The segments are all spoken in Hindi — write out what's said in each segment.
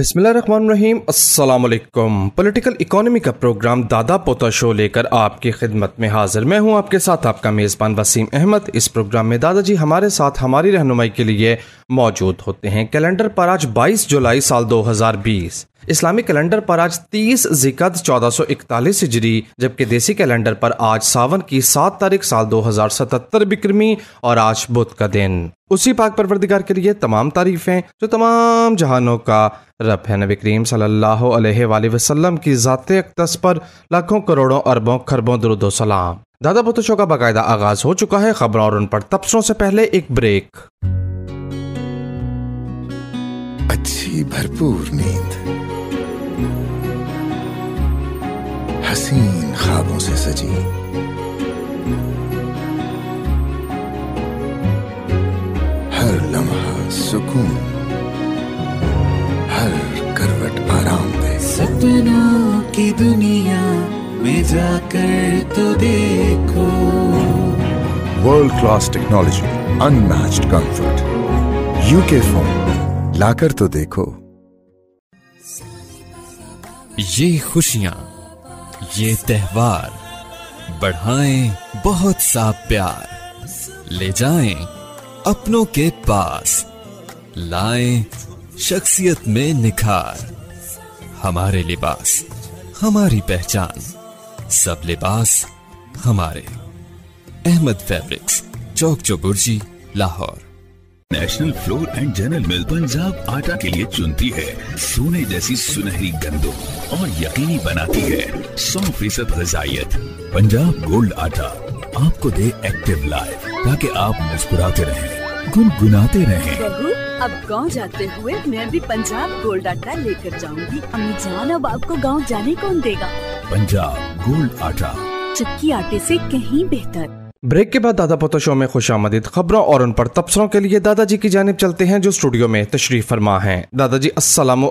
अस्सलाम वालेकुम पॉलिटिकल इकोनॉमी का प्रोग्राम दादा पोता शो लेकर आपकी खिदमत में हाजिर मैं हूं आपके साथ आपका मेज़बान वसीम अहमद इस प्रोग्राम में दादाजी हमारे साथ हमारी रहनुमाई के लिए मौजूद होते हैं कैलेंडर पर आज 22 जुलाई साल 2020 इस्लामी कैलेंडर पर आज 30 जिकद 1441 हिजरी जबकि देसी कैलेंडर पर आज सावन की 7 तारीख साल 2077 बिक्रमी और आज बुध का दिन उसी पाक परवरदिगार के लिए तमाम तारीफें जो तमाम जहानों का रब नबी करीम सल्लल्लाहु अलैहि वसल्लम की ज़ात अकदस पर लाखों करोड़ों अरबों खरबों दरुदो सलाम दादा बुतशो का बाकायदा आगाज हो चुका है खबरों और उन पर तबसरों से पहले एक ब्रेक अच्छी भरपूर नींद हसीन ख्वाबों से सजी हर लम्हा सुकून हर करवट आराम दे सपनों की दुनिया में जाकर तो देखो world class technology unmatched comfort UK phone लाकर तो देखो ये खुशियां ये त्योहार बढ़ाएं बहुत सा प्यार ले जाएं अपनों के पास लाएं शख्सियत में निखार हमारे लिबास हमारी पहचान सब लिबास हमारे Ahmad fabrics Chowk Chauburji Lahore national flour and general mill Punjab आटा के लिए चुनती है सोने जैसी सुनहरी गंदो और यकीनी बनाती है सौ फीसद रजाइत पंजाब गोल्ड आटा आपको दे एक्टिव लाइफ ताकि आप मुस्कुराते रहें गुनगुनाते रहे अब गांव जाते हुए मैं भी पंजाब गोल्ड आटा लेकर जाऊंगी अम्मी जान अब आपको गांव जाने कौन देगा पंजाब गोल्ड आटा चक्की आटे से कहीं बेहतर ब्रेक के बाद दादा पोता शो में खुश आमदीद खबरों और उन पर तबसरों के लिए दादाजी की जानब चलते हैं जो स्टूडियो में तशरीफ फरमा है दादाजी असलम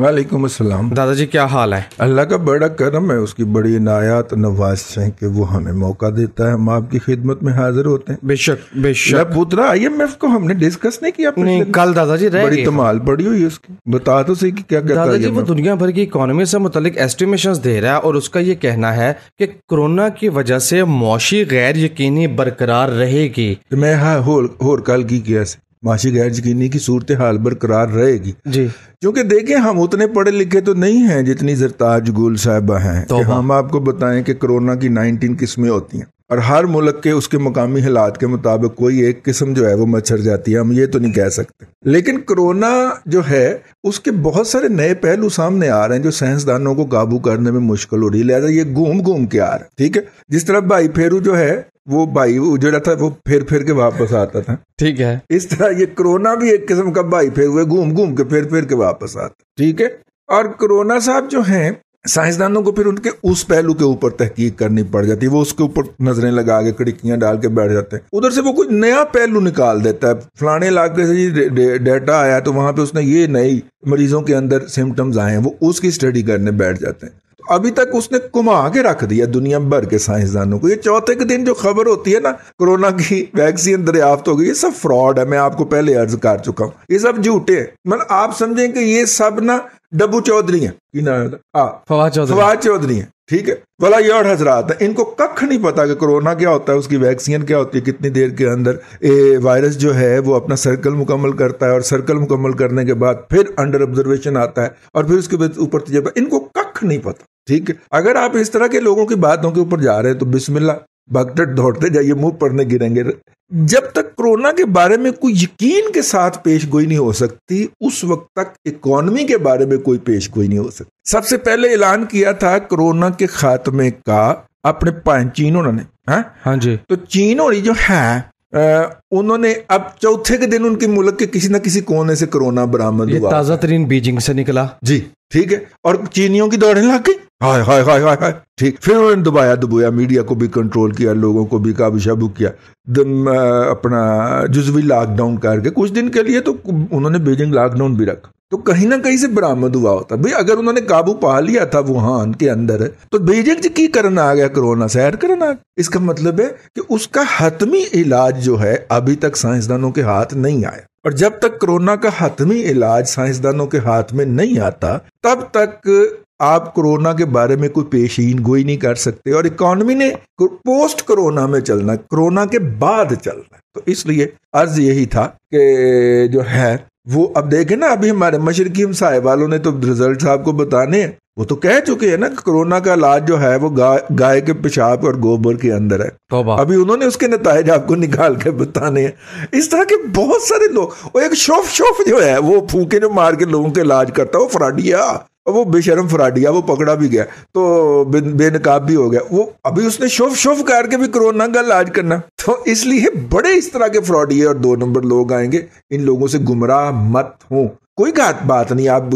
वालेकुम असलम दादाजी क्या हाल है अल्लाह का बड़ा करम है उसकी बड़ी इनायत नवाज है कि वो हमें मौका देता है हम आपकी खिदमत में हाजिर होते हैं बेशक बेशक पुत्रा आई एम एफ को हमने डिस्कस नहीं किया नहीं कल दादाजी बड़ी कमाल पड़ी हुई उसकी बता तो सही क्या दादाजी वो दुनिया भर की इकोनॉमी से मुतलिक एस्टिमेशन दे रहा है और उसका ये कहना है की कोरोना की वजह से मौसी गैर यकीन गैरयकीनी बरकरार रहेगी मैं हाँ होर होर की किया से माशी गैर यकीनी की सूरत हाल बरकरार रहेगी जी क्योंकि देखें हम उतने पढ़े लिखे तो नहीं हैं जितनी जरताज गुल साहबा हैं तो हम आपको बताएं कि कोरोना की 19 किस्में होती हैं और हर मुल्क के उसके मुकामी हालात के मुताबिक कोई एक किस्म जो है वो मच्छर जाती है हम ये तो नहीं कह सकते लेकिन कोरोना जो है उसके बहुत सारे नए पहलू सामने आ रहे हैं जो साइंसदानों को काबू करने में मुश्किल हो रही है लिहाजा ये घूम घूम के आ रहा है ठीक है जिस तरह भाई फेरू जो है वो भाई उजड़ा था वो फेर फेर के वापस आता था ठीक है इस तरह ये कोरोना भी एक किस्म का भाई फेर हुए घूम घूम के फेर फिर के वापस आता ठीक है और कोरोना साहब जो है साइंसदानों को फिर उनके उस पहलू के ऊपर तहकीक करनी पड़ जाती है वो उसके ऊपर नजरें लगा के खिड़कियां डाल के बैठ जाते हैं उधर से वो कुछ नया पहलू निकाल देता है फलाने इलाके से डेटा आया तो वहां पे उसने ये नई मरीजों के अंदर सिम्टम्स आए हैं वो उसकी स्टडी करने बैठ जाते हैं अभी तक उसने कुमा के रख दिया दुनिया भर के साइंसदानों को ये चौथे के दिन जो खबर होती है ना कोरोना की वैक्सीन दरियाफ्त हो गई ये सब फ्रॉड है मैं आपको पहले अर्ज कर चुका हूँ ये सब झूठे हैं मतलब आप समझें कि ये सब ना डब्बू चौधरी है कि ना हाँ, फवाद चौधरी फवाद चौधरी है ठीक है वाला ये और हजरात है इनको कख नहीं पता कि कोरोना क्या होता है उसकी वैक्सीन क्या होती है कितनी देर के अंदर ये वायरस जो है वो अपना सर्कल मुकम्मल करता है और सर्कल मुकम्मल करने के बाद फिर अंडर ऑब्जर्वेशन आता है और फिर उसके बाद ऊपर तजर्बा इनको तक नहीं पता ठीक है अगर आप इस तरह के लोगों की बातों के ऊपर जा रहे हैं तो बिस्मिल्ला भगटट दौड़ते जाइए मुंह पड़ने गिरेंगे जब तक कोरोना के बारे में कोई यकीन के साथ पेश गोई नहीं हो सकती उस वक्त तक इकोनॉमी के बारे में कोई पेश गोई नहीं हो सकती सबसे पहले ऐलान किया था कोरोना के खात्मे का अपने पाए चीन उन्होंने हाँ? हाँ जी तो चीन और जो है उन्होंने अब चौथे के दिन उनके मुल्क के किसी ना किसी कोने से कोरोना बरामद हुआ ताजा तरीन बीजिंग से निकला जी ठीक है और चीनियों की दौड़े ला गई हाय हाय हाय हाय हाय ठीक फिर उन्होंने दबाया दबोया मीडिया को भी कंट्रोल किया लोगों को भी काबू शाबू किया दम, अपना जुजवी लॉकडाउन करके कुछ दिन के लिए तो उन्होंने बीजिंग लॉकडाउन भी रखा तो कहीं ना कहीं से बरामद हुआ होता भाई अगर उन्होंने काबू पा लिया था वुहान के अंदर तो बीजिंग की करना आ गया कोरोना सैर करना इसका मतलब है कि उसका हतमी इलाज जो है अभी तक साइंसदानों के हाथ नहीं आया और जब तक कोरोना का हतमी इलाज साइंसदानों के हाथ में नहीं आता तब तक आप कोरोना के बारे में कोई पेशीन गोई नहीं कर सकते और इकोनॉमी ने पोस्ट कोरोना में चलना कोरोना के बाद चलना तो इसलिए अर्ज यही था कि जो है वो अब देखे ना अभी हमारे मशरकी हमसाए वालों ने तो रिजल्ट साहब को बताने वो तो कह चुके हैं ना कोरोना का इलाज जो है वो गाय के पेशाब और गोबर के अंदर है अभी उन्होंने उसके नतज आपको निकाल के बताने हैं इस तरह के बहुत सारे लोग वो एक शोफ शोफ जो है वो फूके जो मार के लोगों के इलाज करता है वो फ्राडिया वो बेशरम फ्राडिया वो पकड़ा भी गया तो बेनकाब भी हो गया वो अभी उसने शोफ शोफ करके भी कोरोना का इलाज करना तो इसलिए बड़े इस तरह के फ्रॉडिये और दो नंबर लोग आएंगे इन लोगों से गुमराह मत हूं कोई घाट बात नहीं आप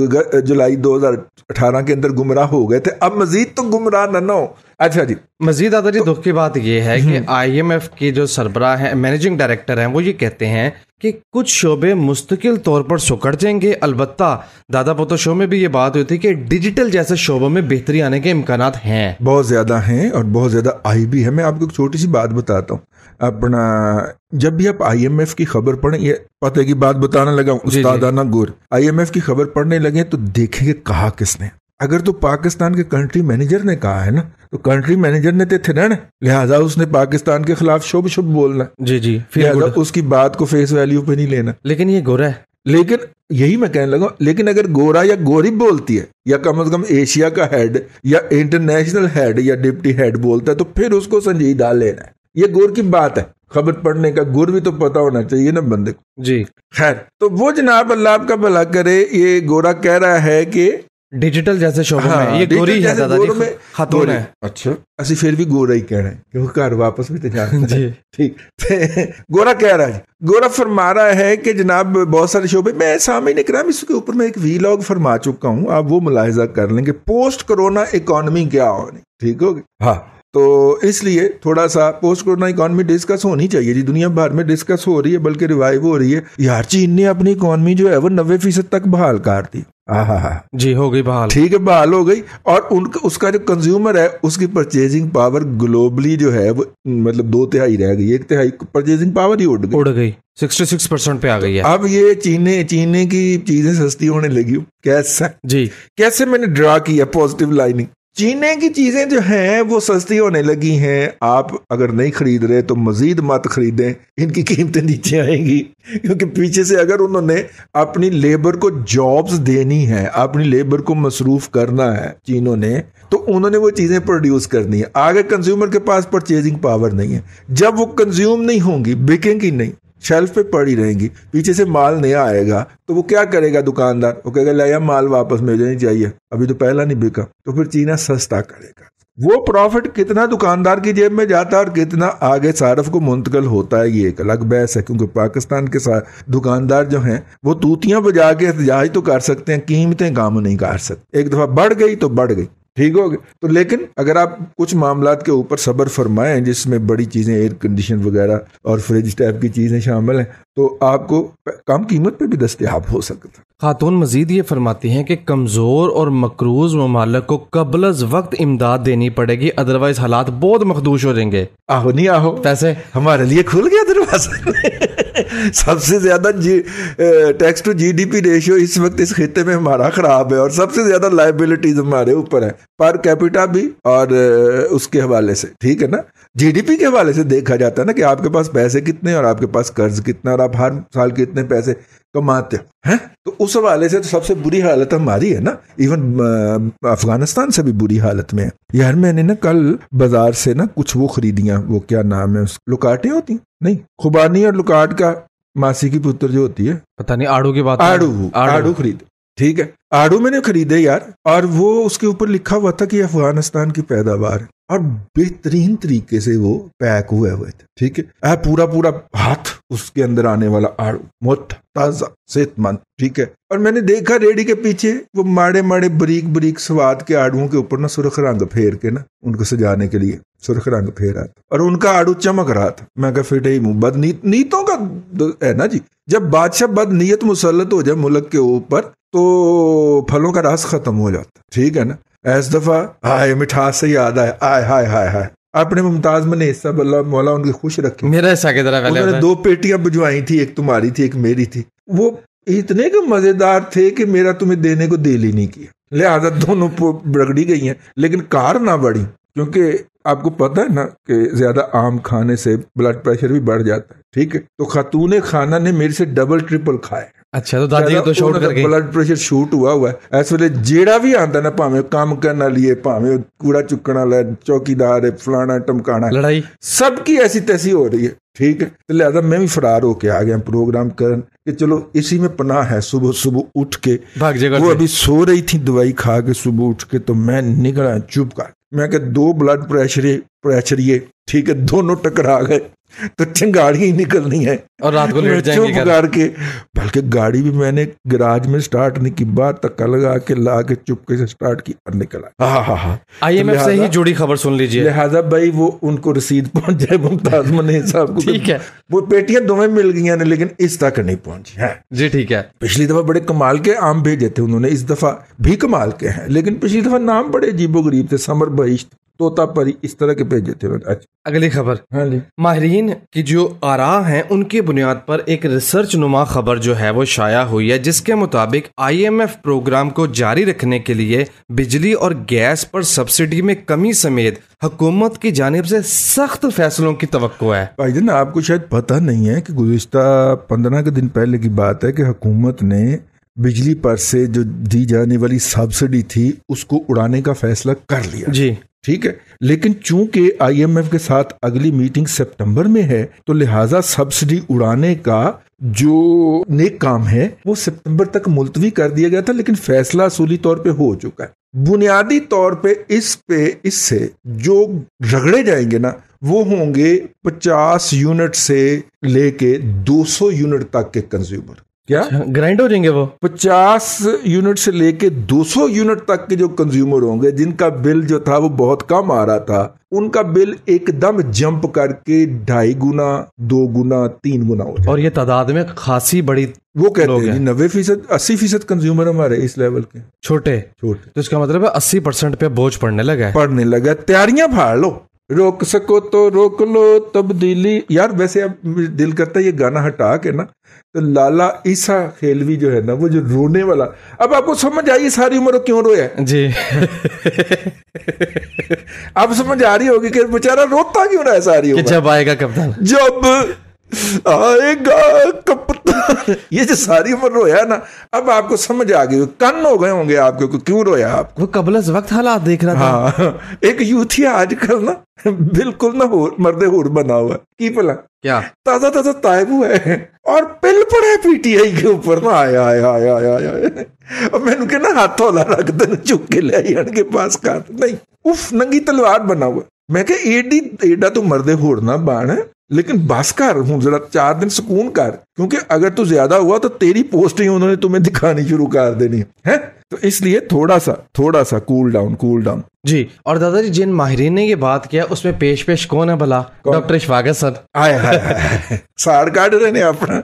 जुलाई 2018 के अंदर गुमराह हो गए थे अब मजीद तो गुमराह न हो अच्छा जी मजीद आदा जी तो, दुख की बात यह है कि आईएमएफ हम्म। के जो सरबरा है मैनेजिंग डायरेक्टर हैं वो ये कहते हैं कि कुछ शोबे मुस्तकिल तौर पर सुकड़ जाएंगे अलबत् दादा पोतो शो में भी ये बात हुई थी कि डिजिटल जैसे शोबों में बेहतरी आने के इम्कान हैं बहुत ज़्यादा हैं और बहुत ज़्यादा आई भी है मैं आपको एक छोटी सी बात बताता हूँ अपना जब भी आप आई एम एफ की खबर पढ़ें ये पते की बात बताने लगा उस्तादाना गुर आई एम एफ की खबर पढ़ने लगे तो देखेंगे कहा किसने अगर तो पाकिस्तान के कंट्री मैनेजर ने कहा है ना तो कंट्री मैनेजर ने तो थे ना लिहाजा उसने पाकिस्तान के खिलाफ शुभ शुभ बोलना जी जी फिर उसकी बात को फेस वैल्यू पे नहीं लेना लेकिन ये गोरा है लेकिन यही मैं कहने लगा लेकिन अगर गोरा या गोरी बोलती है या कम से कम एशिया का हेड या इंटरनेशनल हेड या डिप्टी हेड बोलता है तो फिर उसको संजीदा लेना है ये गोर की बात है खबर पढ़ने का गुर भी तो पता होना चाहिए ना बंदे को जी खैर तो वो जनाब अल्लाह आपका भला करे ये गोरा कह रहा है कि डिजिटल जैसे शो हाँ, में ये गोरी है दादा जी हाथों में अच्छा फिर भी गोरा ही कह रहे हैं ਕਿਉਂਕਿ ਘਰ वापस भी ਤੇ ਜਾਣਾ ਜੀ ਠੀਕ ਤੇ गोरा कह रहा है गोरा फरमा रहा है कि जनाब बहुत सारे शो में मैं सामने निकराम इसके ऊपर मैं एक वीलॉग फरमा चुका हूँ आप वो मुलाहिजा कर लेंगे पोस्ट कोरोना इकोनॉमी क्या होनी ठीक होगी हाँ तो इसलिए थोड़ा सा पोस्ट कोरोना इकॉनमी डिस्कस होनी चाहिए जी दुनिया भर में डिस्कस हो रही है बल्कि रिवाइव हो रही है यार चीन ने अपनी इकॉनमी जो है वो नब्बे फीसद तक बहाल कर दी हाँ जी हो गई बहाल ठीक है बहाल हो गई और उनका उसका जो कंज्यूमर है उसकी परचेजिंग पावर ग्लोबली जो है वो मतलब दो तिहाई रह गई एक तिहाई परचेजिंग पावर ही उड़ गई उड़ गई सिक्स परसेंट पे आ गई है अब ये चीने चीने की चीजें सस्ती होने लगी कैसा जी कैसे मैंने ड्रा किया पॉजिटिव लाइनिंग चीने की चीजें जो हैं वो सस्ती होने लगी हैं आप अगर नहीं खरीद रहे तो मजीद मत खरीदें इनकी कीमतें नीचे आएंगी क्योंकि पीछे से अगर उन्होंने अपनी लेबर को जॉब्स देनी है अपनी लेबर को मसरूफ करना है चीनों ने तो उन्होंने वो चीजें प्रोड्यूस करनी है आगे कंज्यूमर के पास परचेजिंग पावर नहीं है जब वो कंज्यूम नहीं होंगी बिकेंगी नहीं शेल्फ पे पड़ी रहेंगी पीछे से माल नया आएगा तो वो क्या करेगा दुकानदार वो कहेगा या माल वापस भेजनी चाहिए अभी तो पहला नहीं बिका तो फिर चीना सस्ता करेगा वो प्रॉफिट कितना दुकानदार की जेब में जाता है और कितना आगे सारफ को मुंतकल होता है ये एक अलग बहस है क्योंकि पाकिस्तान के साथ दुकानदार जो हैं वो तूतियां बजा के एहतजाज तो कर सकते हैं कीमतें काम नहीं कर सकते एक दफा बढ़ गई तो बढ़ गई ठीक हो गया तो लेकिन अगर आप कुछ मामला के ऊपर सबर फरमाएं जिसमें बड़ी चीज़ें एयर कंडीशन वगैरह और फ्रिज टाइप की चीज़ें शामिल हैं तो आपको कम कीमत पर भी दस्तियाब हो सकता है खातून मजीद ये फरमाती हैं कि कमज़ोर और मकरूज ममालक को कबल वक्त इमदाद देनी पड़ेगी अदरवाइज हालात बहुत मखदूश हो जाएंगे आहो नहीं आहो पैसे हमारे लिए खुल गया दरवाजा सबसे ज़्यादा जी टैक्स टू जीडीपी रेशियो इस वक्त इस खत्े में हमारा ख़राब है और सबसे ज़्यादा लाइबिलिटीज हमारे ऊपर है पर कैपिटा भी और उसके हवाले से ठीक है ना जीडीपी के हवाले से देखा जाता है ना कि आपके पास पैसे कितने और आपके पास कर्ज कितना और आप हर साल कितने पैसे कमाते तो हैं तो उस हवाले से तो सबसे बुरी हालत हमारी है ना इवन अफगानिस्तान से भी बुरी हालत में है यार मैंने ना कल बाजार से ना कुछ वो खरीदिया वो क्या नाम है उस होती नहीं खुबानी और लुकाट का मासी की पुत्र जो होती है पता नहीं आड़ू की बात आड़ू आड़ू खरीद ठीक है आड़ू मैंने खरीदे यार और वो उसके ऊपर लिखा हुआ था कि अफगानिस्तान की पैदावार और बेहतरीन तरीके से वो पैक हुए हुए थे ठीक है पूरा पूरा हाथ उसके अंदर आने वाला आड़ू मोट ताजा सेहतमंद ठीक है और मैंने देखा रेडी के पीछे वो माड़े माड़े बरीक बरीक स्वाद के आड़ुओं के ऊपर ना सुरख रंग फेर के ना उनको सजाने के लिए सुरख रंग फेर था और उनका आड़ू चमक रहा था मैं कहा फिटे ही मुंह बदनीत नीतों का है ना जी जब बादशाह बदनीयत मुसलत हो जाए मुल्क के ऊपर तो फलों का रास खत्म हो जाता ठीक है ना ऐस दफा हाय मिठास से याद आए आय हाय हाय हाय अपने मुमताज मने सब अल्लाह मौला उनकी खुश रखी मेरा ऐसा किधर तरह मैंने दो पेटियां भिजवाई थी एक तुम्हारी थी एक मेरी थी वो इतने के मजेदार थे कि मेरा तुम्हें देने को दिल ही नहीं किया लिहाजा दोनों बगड़ी गई हैं लेकिन कार ना बढ़ी क्योंकि आपको पता है ना कि ज्यादा आम खाने से ब्लड प्रेशर भी बढ़ जाता है ठीक है तो खातून खाना ने मेरे से डबल ट्रिपल खाए ਅੱਛਾ ਤਾਂ ਦਾਦੀ ਤੋਂ ਸ਼ਾਊਟ ਕਰਕੇ ਬਲੱਡ ਪ੍ਰੈਸ਼ਰ ਸ਼ੂਟ ਹੋਇਆ ਹੋਇਆ ਇਸ ਵੇਲੇ ਜਿਹੜਾ ਵੀ ਆਂਦਾ ਨਾ ਭਾਵੇਂ ਕੰਮ ਕਰਨ ਵਾਲੀਏ ਭਾਵੇਂ ਕੂੜਾ ਚੁੱਕਣ ਵਾਲਾ ਚੌਕੀਦਾਰ ਫਲਾਣਾ ਟਮਕਾਣਾ ਲੜਾਈ ਸਭ ਕੀ ਐਸੀ ਤੈਸੀ ਹੋ ਰਹੀ ਹੈ ठीक है तो लिहाजा मैं भी फरार होके आ गया प्रोग्राम कर चलो इसी में पनाह है सुबह सुबह उठ के भाग वो अभी सो रही थी दवाई खा के सुबह उठ के तो मैं निकला चुप कर मैं दो ब्लड प्रेशर प्राचर्य अच्छा ठीक है दोनों टकरा गए तो चिंगाड़ी ही निकलनी है और रात को लेट जाएंगे के बल्कि गाड़ी भी मैंने गराज में स्टार्ट नहीं की बात तक्का लगा के ला के चुपके से स्टार्ट की और निकला हाँ हाँ हाँ, हाँ। आई तो से ही जुड़ी खबर सुन लीजिए लिहाजा भाई वो उनको रसीद पहुंच जाए मुमताज मने साहब को तो ठीक है वो पेटियां दो मिल गई ने लेकिन इस तक नहीं पहुंची है जी ठीक है पिछली दफा बड़े कमाल के आम भेजे थे उन्होंने इस दफा भी कमाल के हैं लेकिन पिछली दफा नाम बड़े अजीबो गरीब थे समर बहिश्त तोता परी इस तरह के भेज देते अच्छा अगली खबर हाँ माहरीन की जो आरा है उनकी बुनियाद पर एक रिसर्च नुमा खबर जो है वो शाया हुई है जिसके मुताबिक आईएमएफ प्रोग्राम को जारी रखने के लिए बिजली और गैस पर सब्सिडी में कमी समेत हुकूमत की जानब से सख्त फैसलों की तो है भाई ना आपको शायद पता नहीं है कि गुजशत पंद्रह के दिन पहले की बात है कि हुकूमत ने बिजली पर से जो दी जाने वाली सब्सिडी थी उसको उड़ाने का फैसला कर लिया जी ठीक है लेकिन चूंकि आईएमएफ के साथ अगली मीटिंग सितंबर में है तो लिहाजा सब्सिडी उड़ाने का जो नेक काम है वो सितंबर तक मुलतवी कर दिया गया था लेकिन फैसला असूली तौर पे हो चुका है बुनियादी तौर पे इस पे इससे जो रगड़े जाएंगे ना वो होंगे 50 यूनिट से लेके 200 यूनिट तक के कंज्यूमर क्या ग्राइंड अच्छा, हो जाएंगे वो पचास यूनिट से लेके दो सौ यूनिट तक के जो कंज्यूमर होंगे जिनका बिल जो था वो बहुत कम आ रहा था उनका बिल एकदम जंप करके ढाई गुना दो गुना तीन गुना हो और ये तादाद में खासी बड़ी वो कहते हैं नब्बे फीसद अस्सी फीसद कंज्यूमर हमारे इस लेवल के छोटे छोटे तो इसका मतलब है अस्सी परसेंट पे बोझ पड़ने लगा है पड़ने लगा तैयारियां फाड़ लो रोक सको तो रोक लो तब्दीली यार वैसे अब दिल करता है ये गाना हटा के ना तो लाला ईसा खेलवी जो है ना वो जो रोने वाला अब आपको समझ आई सारी उम्र क्यों रोया जी आप समझ आ रही होगी कि बेचारा रोता क्यों रहा है सारी उम्र जब आएगा कप्तान जब आएगा कपता ये जो सारी उम्र रोया ना अब आपको समझ आ गई कन हो गए होंगे आपके क्यों रोया आप वो कबलस वक्त हालात देख रहा था हाँ, एक यूथ ही आजकल ना बिल्कुल ना होर मर्दे होर बना हुआ की पला क्या ताजा ताजा तायबू है और पिल पड़ा पीटीआई के ऊपर ना आया आया आया आया आया और मैंने कहना हाथ हौला रख देना चुक के ले आई के पास काट नहीं उफ नंगी तलवार बना हुआ मैं कह एडी एडा तो मर्दे होर ना बाण लेकिन कर हूं जरा चार दिन सुकून कर क्योंकि अगर तू ज्यादा हुआ तो तेरी पोस्ट ही उन्होंने तुम्हें दिखानी शुरू कर देनी है तो इसलिए थोड़ा सा थोड़ा सा कूल डाउन कूल डाउन जी और दादाजी जिन माहरीन ने ये बात किया उसमें पेश पेश कौन है भला डॉक्टर स्वागत सर आया हाय सार काट रहे ने अपना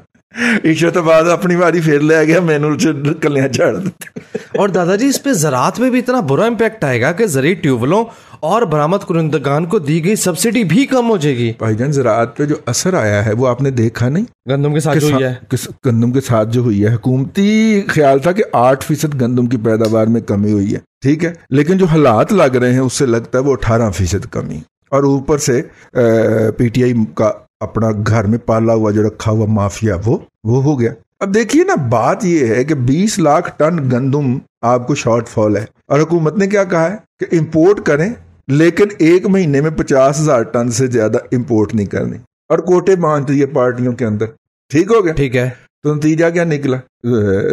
ईशा तो बाद अपनी बारी फिर ले आ गया मैनू कलियां झाड़ और दादाजी इस पे ज़रात में भी इतना बुरा इम्पैक्ट आएगा कि जरिए ट्यूबवेलों और बरामद कुरिंदगान को दी गई सब्सिडी भी कम हो जाएगी भाईजान ज़रात पे जो असर आया है वो आपने देखा नहीं गंदम के साथ जो हुई है गंदम के साथ जो हुई है हुकूमती ख्याल था कि आठ फीसद गंदम की पैदावार में कमी हुई है ठीक है लेकिन जो हालात लग रहे हैं उससे लगता है वो अठारह फीसद कमी और ऊपर से पीटीआई का अपना घर में पाला हुआ जो रखा हुआ माफिया वो वो हो गया अब देखिए ना बात यह है कि 20 लाख टन गंदुम आपको शॉर्टफॉल है और हुकूमत ने क्या कहा है कि इंपोर्ट करें लेकिन एक महीने में पचास हजार टन से ज्यादा इंपोर्ट नहीं करनी और कोटे बांध दिए पार्टियों के अंदर ठीक हो गया ठीक है तो नतीजा क्या निकला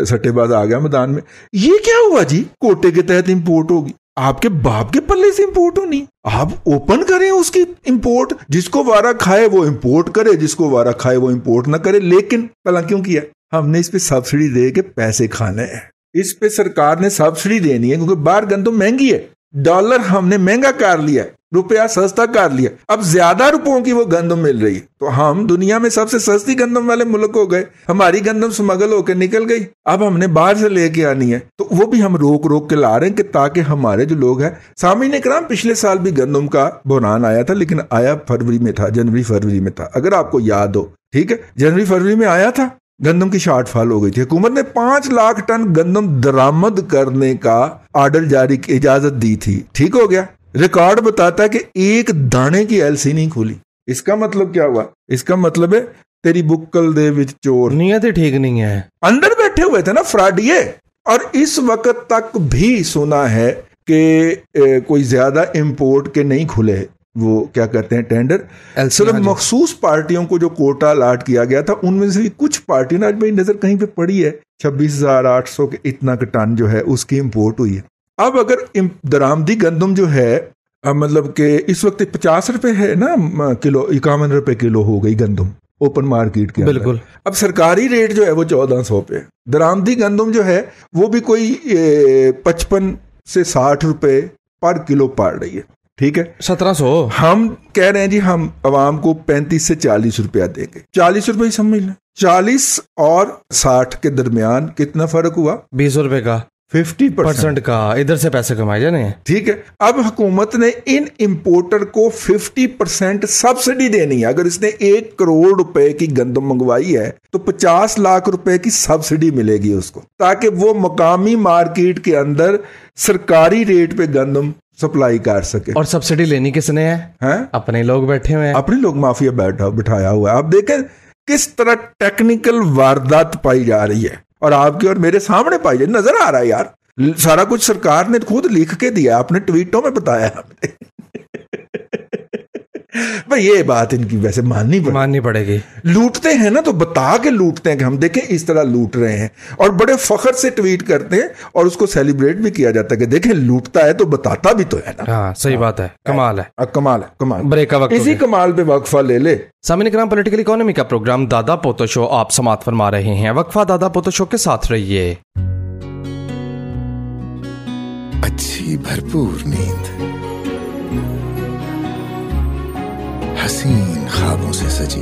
सट्टेबाज आ गया मैदान में ये क्या हुआ जी कोटे के तहत इंपोर्ट होगी आपके बाप के पल्ले से इम्पोर्ट होनी आप ओपन करें उसकी इम्पोर्ट जिसको वारा खाए वो इम्पोर्ट करे जिसको वारा खाए वो इम्पोर्ट ना करे लेकिन पला क्यों किया हमने इस पे सब्सिडी दे के पैसे खाने हैं इस पे सरकार ने सब्सिडी देनी है क्योंकि बार गन तो महंगी है डॉलर हमने महंगा कर लिया रुपया सस्ता कर लिया अब ज्यादा रुपयों की वो गंदम मिल रही है तो हम दुनिया में सबसे सस्ती गंदम वाले मुल्क हो गए हमारी गंदम स्मगल होकर निकल गई अब हमने बाहर से लेके आनी है तो वो भी हम रोक रोक के ला रहे हैं कि ताकि हमारे जो लोग हैं सामी ने कराम पिछले साल भी गंदम का बुरान आया था लेकिन आया फरवरी में था जनवरी फरवरी में था अगर आपको याद हो ठीक है जनवरी फरवरी में आया था गंदम की शॉर्टफॉल हो गई थी हुकूमत ने पांच लाख टन गंदम दरामद करने का आर्डर जारी की इजाजत दी थी ठीक हो गया रिकॉर्ड बताता है कि एक दाने की एलसी नहीं खुली इसका मतलब क्या हुआ इसका मतलब है तेरी बुक्कल दे विच चोर नीयत तो ठीक नहीं है अंदर बैठे हुए थे ना फ्राडिये और इस वक्त तक भी सुना है कि कोई ज्यादा इम्पोर्ट के नहीं खुले वो क्या कहते हैं टेंडर सिर्फ हाँ मखसूस पार्टियों को जो कोटा अलाट किया गया था उनमें से भी कुछ पार्टियों ने आज मेरी नजर कहीं पे पड़ी है छब्बीस हजार आठ सौ के इतना का टन जो है उसकी इम्पोर्ट हुई है अब अगर दरामदी गंदम जो है मतलब के इस वक्त पचास रुपए है ना किलो इक्यावन रुपए किलो हो गई गंदम ओपन मार्केट के बिल्कुल अब सरकारी रेट जो है वो चौदह सौ पे दरामदी गंदम जो है वो भी कोई पचपन से साठ रुपए पर किलो पड़ रही है ठीक है सत्रह सौ हम कह रहे हैं जी हम आवाम को पैंतीस से चालीस रुपया देंगे चालीस रुपये समझ लें चालीस और साठ के दरमियान कितना फर्क हुआ बीस रुपए का फिफ्टी परसेंट का इधर से पैसे कमाए जाने ठीक है अब हुकूमत ने इन इम्पोर्टर को फिफ्टी परसेंट सब्सिडी देनी है अगर इसने एक करोड़ रुपए की गंदम मंगवाई है तो पचास लाख रुपए की सब्सिडी मिलेगी उसको ताकि वो मकामी मार्केट के अंदर सरकारी रेट पे गंदम सप्लाई कर सके और सब्सिडी लेनी किसने है, है? अपने लोग बैठे हुए हैं अपने लोग माफिया बैठा बिठाया हुआ है आप देखें किस तरह टेक्निकल वारदात पाई जा रही है और आपके और मेरे सामने पाई जाए नजर आ रहा है यार सारा कुछ सरकार ने खुद लिख के दिया आपने ट्वीटों में बताया भाई ये बात इनकी वैसे माननी पड़े। माननी पड़ेगी लूटते हैं ना तो बता के लूटते हैं कि हम देखें इस तरह लूट रहे हैं और बड़े फखर से ट्वीट करते हैं और उसको सेलिब्रेट भी किया जाता है कि देखें लूटता है तो बताता भी तो है ना हाँ सही बात है हाँ। कमाल है आ, हाँ, कमाल है कमाल ब्रेक का वक्त इसी कमाल पे वक्फा ले ले सामने कराम पोलिटिकल इकोनॉमी का प्रोग्राम दादा पोतो शो आप समाप्त फरमा रहे हैं वक्फा दादा पोतो शो के साथ रहिए अच्छी भरपूर नींद हसीन ख्वाबों से सजी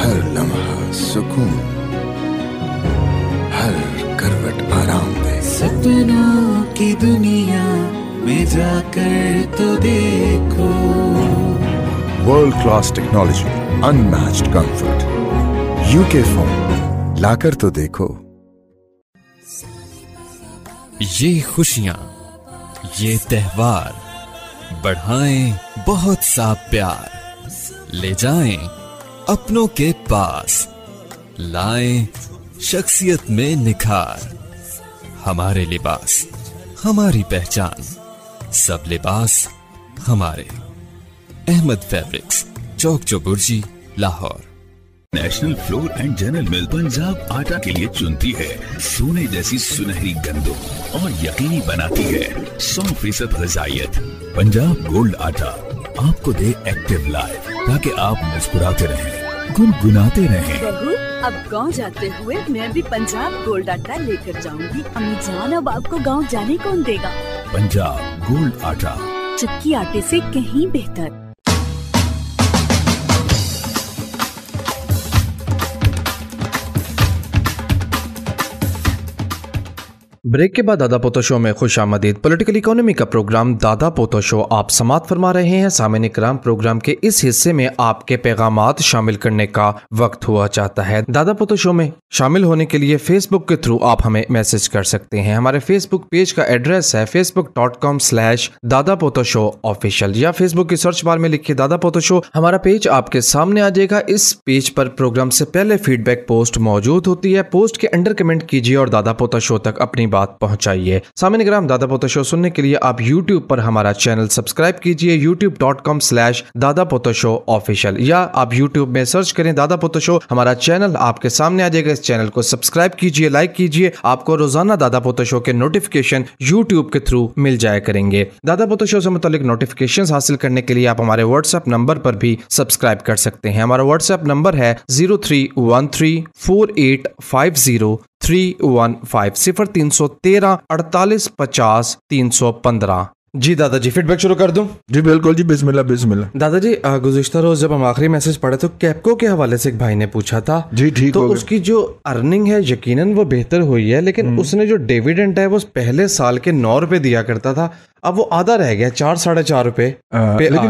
हर लम्हा सुकून हर करवट आराम दे सपनों की दुनिया में जाकर तो देखो world class technology unmatched comfort UK phone लाकर तो देखो ये खुशियां ये त्यौहार बढ़ाएं बहुत सा प्यार ले जाएं अपनों के पास लाएं शख्सियत में निखार हमारे लिबास हमारी पहचान सब लिबास हमारे Ahmad fabrics Chowk Chauburji Lahore national flour and general mill Punjab आटा के लिए चुनती है सोने जैसी सुनहरी गंदो और यकीनी बनाती है सौ फीसद गजाइत पंजाब गोल्ड आटा आपको दे एक्टिव लाइफ ताकि आप मुस्कुराते रहें गुनगुनाते रहें अब गांव जाते हुए मैं भी पंजाब गोल्ड आटा लेकर जाऊंगी अम्मी जान अब आपको गांव जाने कौन देगा पंजाब गोल्ड आटा चक्की आटे से कहीं बेहतर ब्रेक के बाद दादा पोतो शो में खुश आमदीद पोलिटिकल इकोनॉमी का प्रोग्राम दादा पोतो शो आप समाप्त फरमा रहे हैं सामिन कराम प्रोग्राम के इस हिस्से में आपके पैगाम शामिल करने का वक्त हुआ चाहता है दादा पोतो शो में शामिल होने के लिए फेसबुक के थ्रू आप हमें मैसेज कर सकते हैं हमारे फेसबुक पेज का एड्रेस है Facebook dot com slash Dada Poto show official या फेसबुक की सर्च बार में लिखिए दादा पोतो शो हमारा पेज आपके सामने आ जाएगा इस पेज पर प्रोग्राम से पहले फीडबैक पोस्ट मौजूद होती है पोस्ट के अंडर कमेंट कीजिए और दादा पोता शो तक अपनी बात बात पहुंचाइए सामने ग्राम दादा पोता शो सुनने के लिए आप यूट्यूब पर हमारा चैनल सब्सक्राइब कीजिए YouTube dot com slash Dada Pota show official या आप यूट्यूब में सर्च करें दादा पोता शो हमारा चैनल आपके सामने आ जाएगा इस चैनल को सब्सक्राइब कीजिए लाइक कीजिए आपको रोजाना दादा पोता शो के नोटिफिकेशन यूट्यूब के थ्रू मिल जाया करेंगे दादा पोता शो से मुतल नोटिफिकेशन हासिल करने के लिए आप हमारे व्हाट्सएप नंबर पर भी सब्सक्राइब कर सकते हैं हमारा व्हाट्सएप नंबर है zero three one three four eight five zero three one five सिफर तीन सौ तेरह अड़तालीस पचास तीन सौ पंद्रह जी दादाजी फीडबैक शुरू कर दूं जी बिल्कुल जी बिस्मिल्लाह बिस्मिल्ला दादाजी गुजश्ता रोज जब हम आखिरी मैसेज पढ़े तो कैपको के हवाले से एक भाई ने पूछा था जी ठीक तो उसकी जो अर्निंग है यकीनन वो बेहतर हुई है लेकिन हम्म। उसने जो डिविडेंड है वो पहले साल के नौ रुपए दिया करता था अब वो आधा रह गया चार साढ़े चार रुपए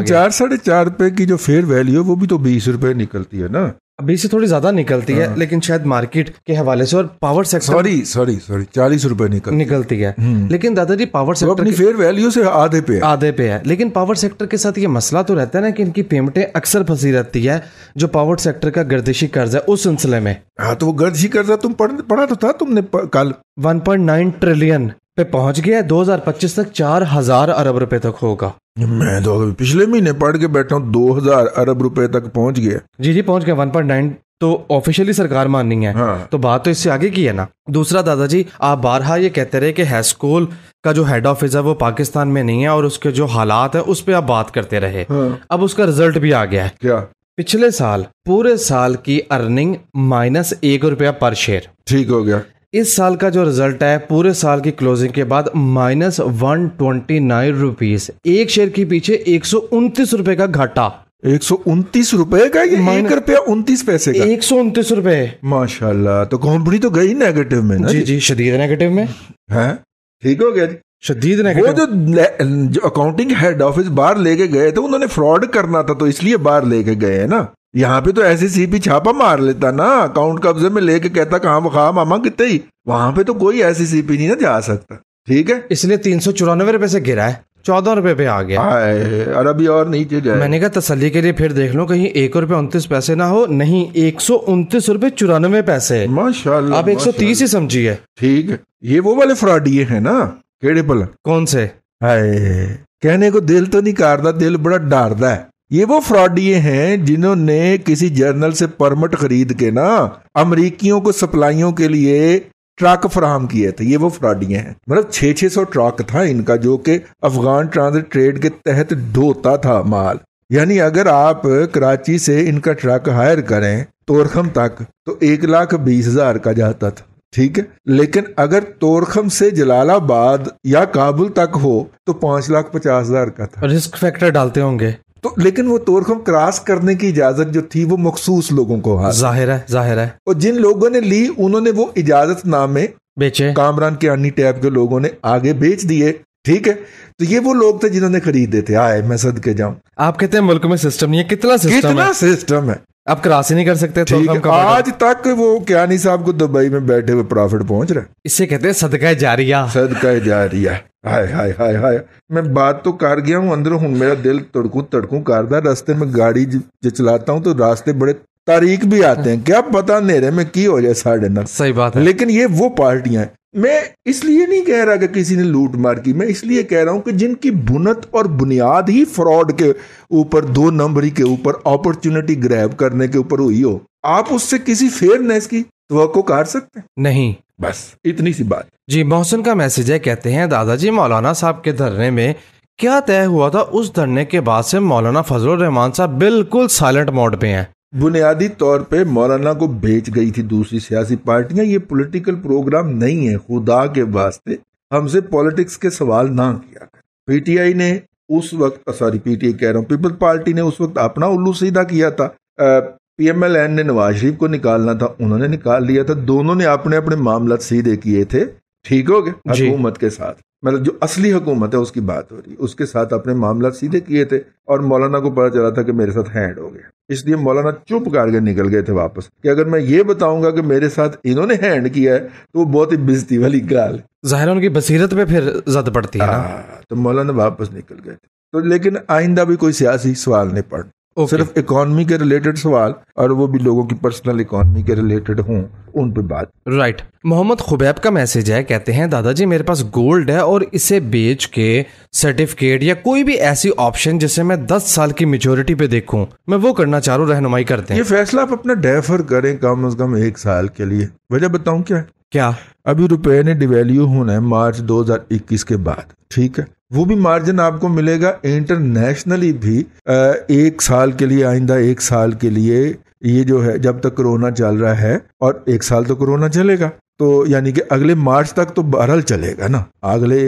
चार साढ़े चार रुपए की जो फेयर वैल्यू है वो भी तो बीस रुपए निकलती है ना अभी से थोड़ी ज्यादा निकलती है हाँ। लेकिन शायद मार्केट के हवाले से और power sector sorry sorry sorry चालीस रुपए निकल निकलती है हम्म। लेकिन दादाजी पावर सेक्टर तो अपनी फेयर वैल्यू से आधे पे है आधे पे है लेकिन पावर सेक्टर के साथ ये मसला तो रहता है ना कि इनकी पेमेंटें अक्सर फंसी रहती है जो पावर सेक्टर का गर्दिशी कर्ज है उस सिलसिले में हाँ तो वो गर्दिशी कर्जा तुम पढ़ा तो था तुमने कल वन ट्रिलियन पे पहुंच गया है 2025 तक चार हजार अरब रुपए तक होगा मैं तो पिछले महीने पढ़ के बैठा हूँ दो हजार अरब रुपए तक पहुंच गया जी जी पहुंच गया 1.9 तो ऑफिशियली सरकार माननी है हाँ। तो बात तो इससे आगे की है ना दूसरा दादाजी आप बारहा ये कहते रहे कि हैस्कोल का जो हेड ऑफिस है वो पाकिस्तान में नहीं है और उसके जो हालात है उस पर आप बात करते रहे हाँ। अब उसका रिजल्ट भी आ गया है क्या पिछले साल पूरे साल की अर्निंग माइनस एक रुपया पर शेयर ठीक हो गया इस साल का जो रिजल्ट है पूरे साल की क्लोजिंग के बाद minus one twenty nine rupees एक शेयर के पीछे एक सौ उन्तीस रुपए का घाटा एक सौ उन्तीस रुपए का ये एक रुपया उन्तीस पैसे का एक सौ उन्तीस रुपए माशाला तो कंपनी तो गई नेगेटिव में ना जी जी शदीद नेगेटिव में है ठीक हो गया जी शदीद ने वो जो जो अकाउंटिंग हेड ऑफिस बाहर लेके गए थे उन्होंने फ्रॉड करना था तो इसलिए बाहर लेके गए है ना यहाँ पे तो ऐसे सीपी छापा मार लेता ना अकाउंट कब्जे में लेके कहता कहा वहा मामा कितने ही वहां पे तो कोई ऐसी सीपी नहीं ना जा सकता ठीक है इसने तीन सौ चौरानवे रुपए से गिरा है चौदह रुपए पे आ गया और अभी और नीचे जाए मैंने कहा तसली के लिए फिर देख लो कहीं एक रुपए उन्तीस पैसे ना हो नहीं एक सौ उनतीस रुपए चौरानवे पैसे माशाल्लाह आप एक सौ तीस ही समझिए ठीक है ये वो वाले फ्रॉडिये है ना केड़े पल कौन से कहने को दिल तो नहीं करता दिल बड़ा डरदा है ये वो फ्रॉडिये हैं जिन्होंने किसी जर्नल से परमिट खरीद के ना अमरीकियों को सप्लाइयों के लिए ट्रक फ्राहम किए थे ये वो फ्रॉडिये हैं मतलब छे छे सौ ट्रक था इनका जो कि अफगान ट्रांसिट ट्रेड के तहत ढोता था माल यानी अगर आप कराची से इनका ट्रक हायर करें तोरखम तक तो एक लाख बीस हजार का जाता था ठीक है लेकिन अगर तोरखम से जलालाबाद या काबुल तक हो तो पांच लाख पचास हजार का था रिस्क फैक्टर डालते होंगे तो लेकिन वो तोरखम क्रॉस करने की इजाजत जो थी वो मखसूस लोगों को जाहिर है जाहिर है और जिन लोगों ने ली उन्होंने वो इजाजत नामे बेचे कामरान के अन्नी टैब के लोगों ने आगे बेच दिए ठीक है तो ये वो लोग थे जिन्होंने खरीदे थे आए मैं सद के जाऊं आप कहते हैं मुल्क में सिस्टम नहीं है कितना सिस्टम कितना है? सिस्टम है आप क्रॉस ही नहीं कर सकते तो ठीक है आज तक वो क्या नहीं साहब को दुबई में बैठे हुए प्रॉफिट पहुंच रहा है इससे कहते हैं सदका जारिया सदका जारिया हाय हाय हाय हाय मैं बात तो कर गया हूँ अंदर हूँ मेरा दिल तड़कू तड़कू कारदा रास्ते में गाड़ी जो चलाता हूँ तो रास्ते बड़े तारीख भी आते हैं क्या पता नेरे में की हो जाए साढ़े सही बात है लेकिन ये वो पार्टियां हैं मैं इसलिए नहीं कह रहा कि किसी ने लूट मार की मैं इसलिए कह रहा हूं कि जिनकी बुनत और बुनियाद ही फ्रॉड के ऊपर दो नंबरी के ऊपर अपॉर्चुनिटी ग्रैब करने के ऊपर हुई हो आप उससे किसी फेयरनेस की तो कर सकते हैं नहीं बस इतनी सी बात जी मोहसिन का मैसेज है कहते हैं दादाजी मौलाना साहब के धरने में क्या तय हुआ था उस धरने के बाद से मौलाना फजल रहमान साहब बिल्कुल साइलेंट मोड पे हैं बुनियादी तौर पे मौलाना को बेच गई थी दूसरी सियासी पार्टियां ये पॉलिटिकल प्रोग्राम नहीं है खुदा के वास्ते हमसे पॉलिटिक्स के सवाल ना किया पीटीआई ने उस वक्त सॉरी पीटीआई कह रहा हूँ पीपल पार्टी ने उस वक्त अपना उल्लू सीधा किया था पीएमएलएन ने नवाज शरीफ को निकालना था उन्होंने निकाल लिया था दोनों ने अपने अपने मामला सीधे किए थे ठीक हो गए हुकूमत के साथ मतलब जो असली हुकूमत है उसकी बात हो रही उसके साथ अपने मामला सीधे किए थे और मौलाना को पता चला था कि मेरे साथ हैंड हो गया इसलिए मौलाना चुप करके निकल गए थे वापस कि अगर मैं ये बताऊंगा कि मेरे साथ इन्होंने हैंड किया है तो वो बहुत ही बिजती वाली गाल जाहिर उनकी बसीरत पे फिर जद पड़ती है ना। हाँ, तो मौलाना वापस निकल गए तो लेकिन आइंदा भी कोई सियासी सवाल नहीं पड़ okay. सिर्फ इकोनॉमी के रिलेटेड सवाल और वो भी लोगों की पर्सनल इकोनॉमी के रिलेटेड हों उन पे बात राइट मोहम्मद खुबैब का मैसेज है कहते हैं दादाजी मेरे पास गोल्ड है और इसे बेच के सर्टिफिकेट या कोई भी ऐसी ऑप्शन जिसे मैं दस साल की मेजोरिटी पे देखूं मैं वो करना चाह रहा हूँ रहनुमाई करते हैं ये फैसला आप अपना डेफर करें कम अज कम एक साल के लिए वजह बताऊँ क्या क्या अभी रुपए ने डिवेल्यू होना है मार्च 2021 के बाद ठीक है वो भी मार्जिन आपको मिलेगा इंटरनेशनली भी एक साल के लिए आइंदा एक साल के लिए ये जो है जब तक कोरोना चल रहा है और एक साल तो कोरोना चलेगा तो यानी कि अगले मार्च तक तो बहरल चलेगा ना अगले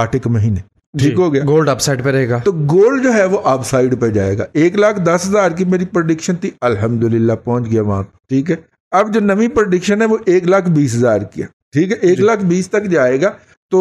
आठ एक महीने ठीक हो गया गोल्ड अपसाइड पे रहेगा तो गोल्ड जो है वो अपसाइड पे जाएगा एक लाख दस हजार की मेरी प्रोडिक्शन थी अल्हम्दुलिल्लाह पहुंच गया वहां ठीक है अब जो नवी प्रोडिक्शन है वो एक लाख बीस हजार की है ठीक है एक लाख बीस तक जाएगा तो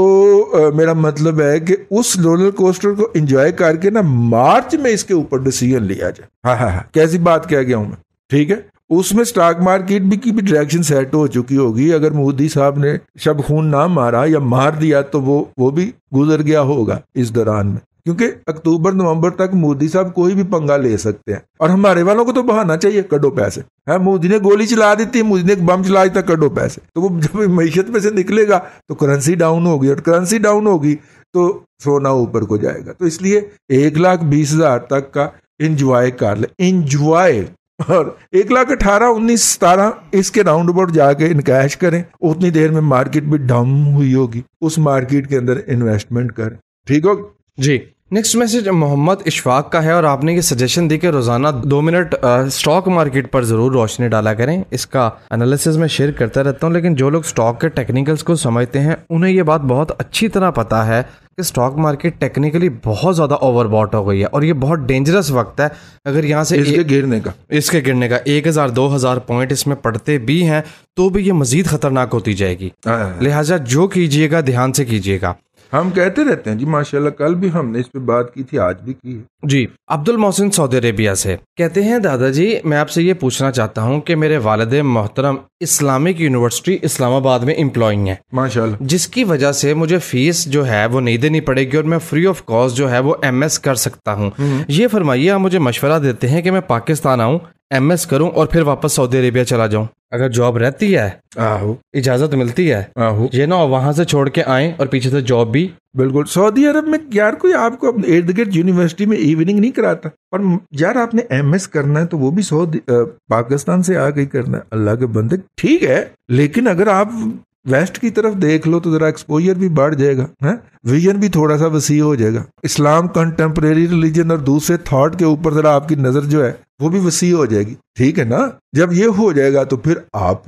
आ, मेरा मतलब है कि उस रोलर कोस्टर को एंजॉय करके ना मार्च में इसके ऊपर डिसीजन लिया जाए हाँ हाँ हाँ कैसी बात कह गया हूं मैं ठीक है उसमें स्टॉक मार्केट भी की भी डायरेक्शन सेट हो चुकी होगी अगर मोदी साहब ने शब खून ना मारा या मार दिया तो वो वो भी गुजर गया होगा इस दौरान में क्योंकि अक्टूबर नवंबर तक मोदी साहब कोई भी पंगा ले सकते हैं और हमारे वालों को तो बहाना चाहिए कड़ो पैसे है मोदी ने गोली चला दी थी मोदी ने एक बम चला दिया तो कड़ो पैसे तो वो जब मीशत में से निकलेगा तो करेंसी डाउन होगी और करेंसी डाउन होगी तो सोना ऊपर को जाएगा तो इसलिए एक लाख बीस हजार तक का इंजॉय कर ले इंजॉय और एक लाख अठारह उन्नीस सतारह इसके राउंड अबाउट जाके इनकैश करें उतनी देर में मार्केट भी डाउन हुई होगी उस मार्केट के अंदर इन्वेस्टमेंट करें ठीक हो जी नेक्स्ट मैसेज मोहम्मद इशफाक का है और आपने ये सजेशन दी कि रोज़ाना दो मिनट स्टॉक मार्केट पर ज़रूर रोशनी डाला करें इसका एनालिसिस मैं शेयर करता रहता हूँ लेकिन जो लोग स्टॉक के टेक्निकल्स को समझते हैं उन्हें ये बात बहुत अच्छी तरह पता है कि स्टॉक मार्केट टेक्निकली बहुत ज़्यादा ओवरबॉट हो गई है और ये बहुत डेंजरस वक्त है अगर यहाँ से इसके गिरने का इसके गिरने का एक हज़ार दो हज़ार पॉइंट इसमें पड़ते भी हैं तो भी ये मज़ीद ख़तरनाक होती जाएगी हाँ, हाँ, हाँ। लिहाजा जो कीजिएगा ध्यान से कीजिएगा हम कहते रहते हैं जी माशाल्लाह कल भी हमने इस पे बात की थी आज भी की है जी अब्दुल मोहसिन सऊदी अरेबिया से कहते हैं दादाजी मैं आपसे ये पूछना चाहता हूँ कि मेरे वालद मोहतरम इस्लामिक यूनिवर्सिटी इस्लामाबाद में इम्प्लॉइंग है माशाल्लाह जिसकी वजह से मुझे फीस जो है वो नहीं देनी पड़ेगी और मैं फ्री ऑफ कॉस्ट जो है वो एम कर सकता हूँ हम्म। ये फरमाइए आप मुझे मशवरा देते हैं कि मैं पाकिस्तान आऊँ एम करूँ और फिर वापस सऊदी अरेबिया चला जाऊँ अगर जॉब रहती है आहो इजाजत मिलती है आहो ये ना वहां से छोड़ के आए और पीछे से जॉब भी बिल्कुल सऊदी अरब में यार कोई आपको अपने इर्द गिर्द यूनिवर्सिटी में इवनिंग नहीं कराता पर यार आपने एस करना है तो वो भी सऊदी पाकिस्तान से आ गई करना है अल्लाह के बंदे ठीक है लेकिन अगर आप वेस्ट की तरफ देख लो तो ज़रा एक्सपोजर भी बढ़ जाएगा है विजन भी थोड़ा सा वसी हो जाएगा इस्लाम कंटेम्प्रेरी रिलीजन और दूसरे थॉट के ऊपर ज़रा आपकी नज़र जो है वो भी वसी हो जाएगी ठीक है ना जब ये हो जाएगा तो फिर आप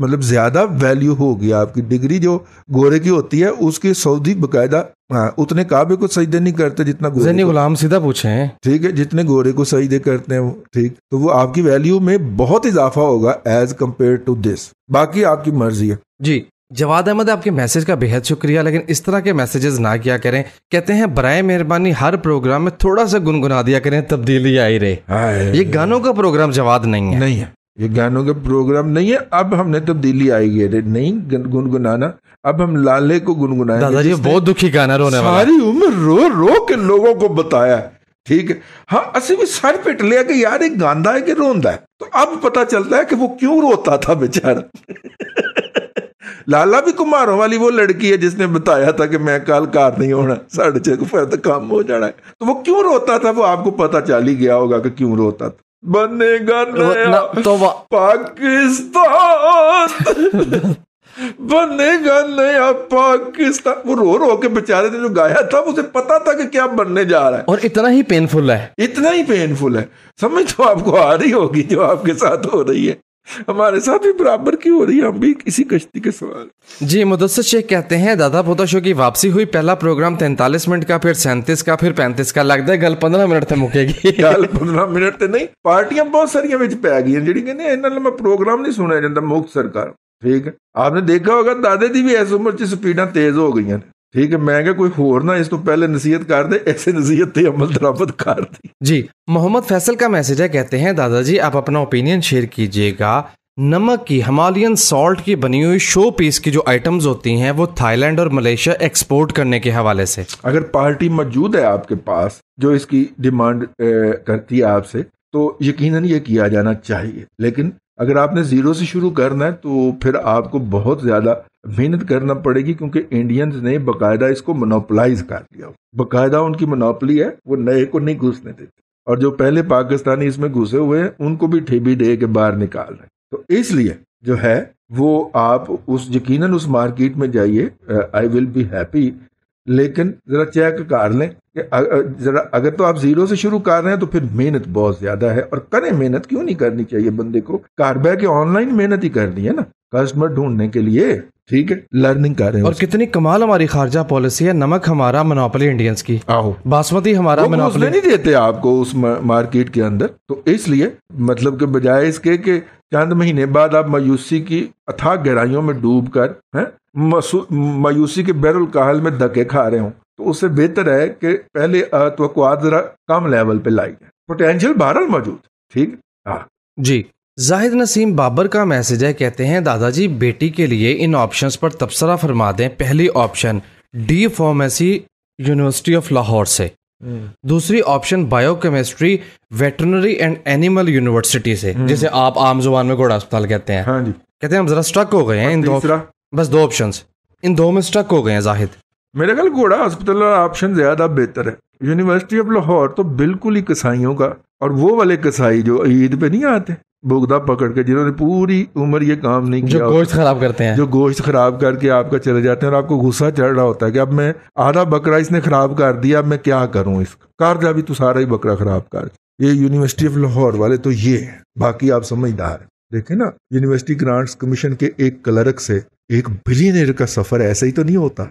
मतलब ज़्यादा वैल्यू होगी आपकी डिग्री जो गोरे की होती है उसकी सऊदी बकायदा हाँ उतने काबे को सजदे नहीं करते जितना गोरे गुलाम सीधा पूछे हैं ठीक है जितने गोरे को सजदे करते हैं वो ठीक तो वो आपकी वैल्यू में बहुत इजाफा होगा एज कम्पेयर टू दिस बाकी आपकी मर्जी है जी जवाद अहमद आपके मैसेज का बेहद शुक्रिया लेकिन इस तरह के मैसेजेस ना किया करें कहते हैं बरए मेहरबानी हर प्रोग्राम में थोड़ा सा गुनगुना दिया करें तब्दीली आई रहे ये गानों का प्रोग्राम जवाद नहीं है नहीं है ये गानों के प्रोग्राम नहीं है अब हमने तब्दीली तो आई है रे नहीं गुनगुनाना अब हम लाले को गुनगुनाएंगे बहुत दुखी गाना रोने सारी उम्र रो रो के लोगों को बताया ठीक है हाँ असि भी सर पिट लिया कि यार एक गांदा है कि रोंदा है तो अब पता चलता है कि वो क्यों रोता था बेचारा लाला भी कुमारों वाली वो लड़की है जिसने बताया था कि मैं कल कार नहीं होना साढ़े छह को फिर तो काम हो जाना है तो वो क्यों रोता था वो आपको पता चल ही गया होगा कि क्यों रोता था बनेगा नया तो पाकिस्तान बनेगा नया पाकिस्तान वो रो रो के बेचारे ने जो गाया था उसे पता था कि क्या बनने जा रहा है और इतना ही पेनफुल है इतना ही पेनफुल है समझ तो आपको आ रही होगी जो आपके साथ हो रही है हमारे साथ भी बराबर की हो रही है हम भी इसी कश्ती के सवार जी मुदसर शेख कहते हैं दादा पोता शो की वापसी हुई पहला प्रोग्राम तैंतालीस मिनट का फिर सैंतीस का फिर पैंतीस का लगता है गल 15 ਮਿੰਟ ਤੇ ਮੁੱਕੇਗੀ ਗੱਲ 15 ਮਿੰਟ ਤੇ ਨਹੀਂ ਪਾਰਟੀਆਂ ਬਹੁਤ ਸਾਰੀਆਂ ਵਿੱਚ ਪੈ ਗਈਆਂ ਜਿਹੜੀ ਕਹਿੰਦੇ ਇਹਨਾਂ ਨਾਲ ਮੈਂ ਪ੍ਰੋਗਰਾਮ ਨਹੀਂ ਸੁਣਿਆ ਜਾਂਦਾ ਮੁਖ ਸਰਕਾਰ ਠੀਕ ਹੈ ਆਪਨੇ ਦੇਖਿਆ ਹੋਗਾ ਦਾਦੇ ਦੀ ਵੀ ਇਸ ਉਮਰ 'ਚ ਸਪੀਡਾਂ ਤੇਜ਼ ਹੋ ਗਈਆਂ ਨੇ ਠੀਕ ਹੈ ਮੈਂ ਕਿਹਾ ਕੋਈ ਹੋਰ ਨਾ ਇਸ ਤੋਂ ਪਹਿਲੇ नसीहत कर दे ऐसे नसीहत पे अमल दरामद कर दी जी मोहम्मद फैसल का मैसेज है कहते हैं दादाजी आप अपना ओपिनियन शेयर कीजिएगा नमक की हिमालयन सॉल्ट की बनी हुई शो पीस की जो आइटम्स होती हैं वो थाईलैंड और मलेशिया एक्सपोर्ट करने के हवाले से अगर पार्टी मौजूद है आपके पास जो इसकी डिमांड करती है आपसे तो यकीनन ये किया जाना चाहिए लेकिन अगर आपने जीरो से शुरू करना है तो फिर आपको बहुत ज्यादा मेहनत करना पड़ेगी क्योंकि इंडियंस ने बकायदा इसको मोनोपलाइज कर लिया बकायदा उनकी मोनोपली है वो नए को नहीं घुसने देते और जो पहले पाकिस्तानी इसमें घुसे हुए हैं उनको भी ठेबी दे के बाहर निकाल रहे तो इसलिए जो है वो आप उस यकीनन उस मार्केट में जाइए आई विल बी हैप्पी लेकिन ज़रा चेक कर लें कि ज़रा अगर तो आप ज़ीरो से शुरू कर रहे हैं तो फिर मेहनत बहुत ज़्यादा है और करें मेहनत क्यों नहीं करनी चाहिए बंदे को कार के ऑनलाइन मेहनत ही करनी है ना कस्टमर ढूंढने के लिए ठीक है लर्निंग कर रहे हैं और कितनी कमाल हमारी खारजा पॉलिसी है नमक हमारा मोनोपोली इंडियंस की आहो बासमती हमारा मोनोपोली नहीं देते आपको उस मार्केट के अंदर तो इसलिए मतलब के बजाय इसके कि चंद महीने बाद आप मायूसी की अथाह गहराइयों में डूब कर है मायूसी के बैरुल काहल में धके खा रहे हो तो उससे बेहतर है कि पहले तो कम लेवल पे लाई जाए पोटेंशियल बहरहाल मौजूद ठीक हाँ जी जाहिद नसीम बाबर का मैसेज है कहते हैं दादाजी बेटी के लिए इन ऑप्शंस पर तबसरा फरमा दें पहली option D pharmacy university of Lahore से हम्म। दूसरी option biochemistry veterinary and animal university से हम्म। जिसे आप आम जुबान में घोड़ा अस्पताल कहते हैं हाँ जी कहते हैं हम जरा स्ट्रक हो गए हैं इन दो बस दो ऑप्शन इन दो में स्ट्रक हो गए हैं जाहिद मेरे ख्याल घोड़ा अस्पताल ऑप्शन ज़्यादा बेहतर है यूनिवर्सिटी ऑफ लाहौर तो बिल्कुल ही कसाईयों का और वो वाले कसाई जो ईद पे नहीं आते बुगदा पकड़ के जिन्होंने पूरी उम्र ये काम नहीं किया जो गोश्त खराब करते हैं जो गोश्त खराब करके आपका चले जाते हैं और आपको गुस्सा चढ़ रहा होता है कि अब मैं आधा बकरा इसने खराब कर दिया अब मैं क्या करूं इसका कार जा भी तो सारा ही बकरा खराब कर ये यूनिवर्सिटी ऑफ लाहौर वाले तो ये बाकी आप समझदार देखे ना यूनिवर्सिटी ग्रांट्स कमीशन के एक क्लर्क से एक बिलीनियर का सफर ऐसा ही तो नहीं होता